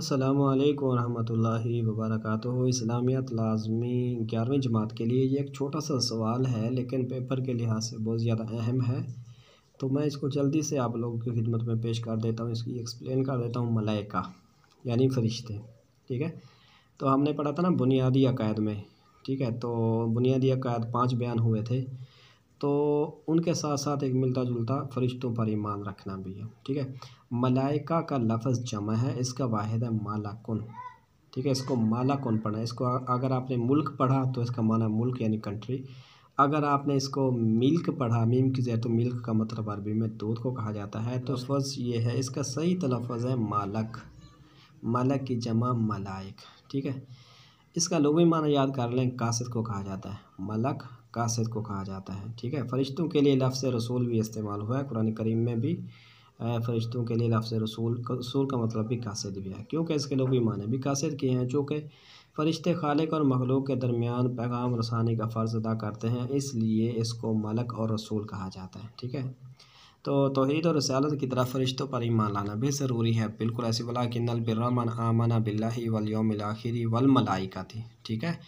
अस्सलाम वालेकुम रहमतुल्लाहि वबरकatuह इस्लामियत लाजमी ग्यारहवीं जमात के लिए ये एक छोटा सा सवाल है लेकिन पेपर के लिहाज से बहुत ज़्यादा अहम है तो मैं इसको जल्दी से आप लोगों की खिदमत में पेश कर देता हूँ इसकी एक्सप्लेन कर देता हूँ मलाइका यानी फरिश्ते ठीक है तो हमने पढ़ा था ना बुनियादी अकायद में ठीक है तो बुनियादी अकायद पाँच बयान हुए थे तो उनके साथ साथ एक मिलता जुलता फरिश्तों पर ईमान रखना भी है ठीक है मलाइका का लफ्ज़ जमा है इसका वाहिद है मालाकुन ठीक है इसको माला कन पढ़ना है इसको अगर आपने मुल्क पढ़ा तो इसका माना मुल्क यानी कंट्री अगर आपने इसको मिल्क पढ़ा मीम की जाए तो मिल्क का मतलब अरबी में दूध को कहा जाता है तो फर्ज ये है इसका सही तलफ़ है मालक मलक की जमा मलाइक ठीक है इसका भी माना याद कर लें कासिद को कहा जाता है मलक कासद को कहा जाता है ठीक है फ़रिश्तों के लिए लफ्ज़ रसूल भी इस्तेमाल हुआ है कुरान करीम में भी फ़रिश्तों के लिए लफ्ज़ रसूल रसूल का मतलब भी कासद भी है क्योंकि इसके लोग भी माने भी कासद किए हैं चूँकि फ़रिश्ते खालिक और मखलूक के दरमियान पैगाम रसानी का फ़र्ज़ अदा करते हैं इसलिए इसको मलक और रसूल कहा जाता है ठीक है तो तोहद और रसालत की तरह फरिश्तों पर ईमान लाना भी ज़रूरी है बिल्कुल ऐसी बला किन्नल बिरमन आमना बिल्ला वलियोम आखिरी वलमलाई का थी ठीक है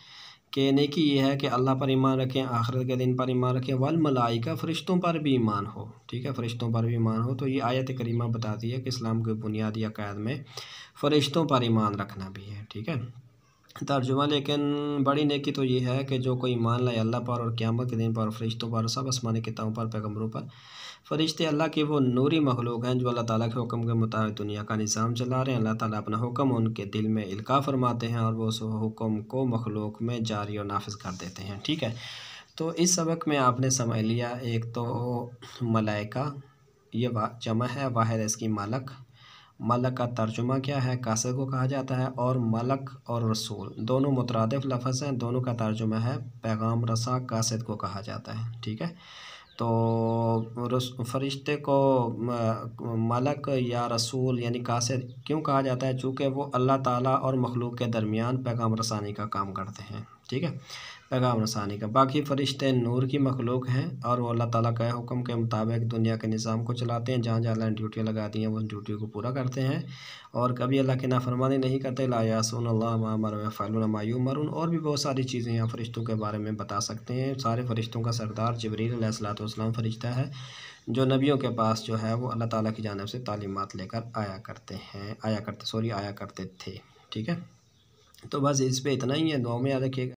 कि नेकी ये है कि अल्लाह पर ईमान रखें आखिरत के दिन पर ईमान रखें वल का फ़रिश्तों पर भी ईमान हो ठीक है फ़रिश्तों पर भी ईमान हो तो ये आयत करीमा बताती है कि इस्लाम के बुनियादी अकायद में फ़रिश्तों पर ईमान रखना भी है ठीक है तर्जुमा लेकिन बड़ी नेकी तो ये है कि जो कोई ईमान लाए अल्लाह पर और क़्यामत के दिन पर फरिश्तों पर सब आसमानी किताबों पर पैगम्बरों पर फरिश्ते अल्लाह के वो नूरी मखलूक हैं जो अल्लाह ताला के हुक्म के मुताबिक दुनिया का निज़ाम चला रहे हैं अल्लाह ताला अपना हुक्म उनके दिल में इल्का फरमाते हैं और वो उस हुक्म को मखलूक में जारी और नाफज कर देते हैं ठीक है तो इस सबक में आपने समझ लिया एक तो मलाइका ये जमा है वाहिद इसकी मलक मलक का तर्जुमा क्या है कासर को कहा जाता है और मलक और रसूल दोनों मुतरद लफज हैं दोनों का तर्जुमा है पैगाम रसा कासद को कहा जाता है ठीक है तो फरिश्ते को मलक या रसूल यानी कासिर क्यों कहा जाता है चूँकि वो अल्लाह ताला और मखलूक के दरमियान पैगाम रसानी का काम करते हैं ठीक है पैगाम रसानी का बाकी फ़रिश्ते नूर की मखलूक हैं और वो अल्लाह ताला के हुक्म के मुताबिक दुनिया के निज़ाम को चलाते हैं जहाँ जहाँ ड्यूटियाँ लगाती हैं वो उन ड्यूटी को पूरा करते हैं और कभी अल्लाह की नाफरमानी नहीं करते लायासून फ़ालमायू मरून और भी बहुत सारी चीज़ें यहाँ फ़रिश्तों के बारे में बता सकते हैं सारे फ़रिश्तों का सरदार जबरील वसलम फरिश्ता है जो नबियों के पास जो है वो अल्लाह ताला की जानब से तालीमत लेकर आया करते हैं आया करते सॉरी आया करते थे ठीक है तो बस इस पर इतना ही है दुआ में याद रखिएगा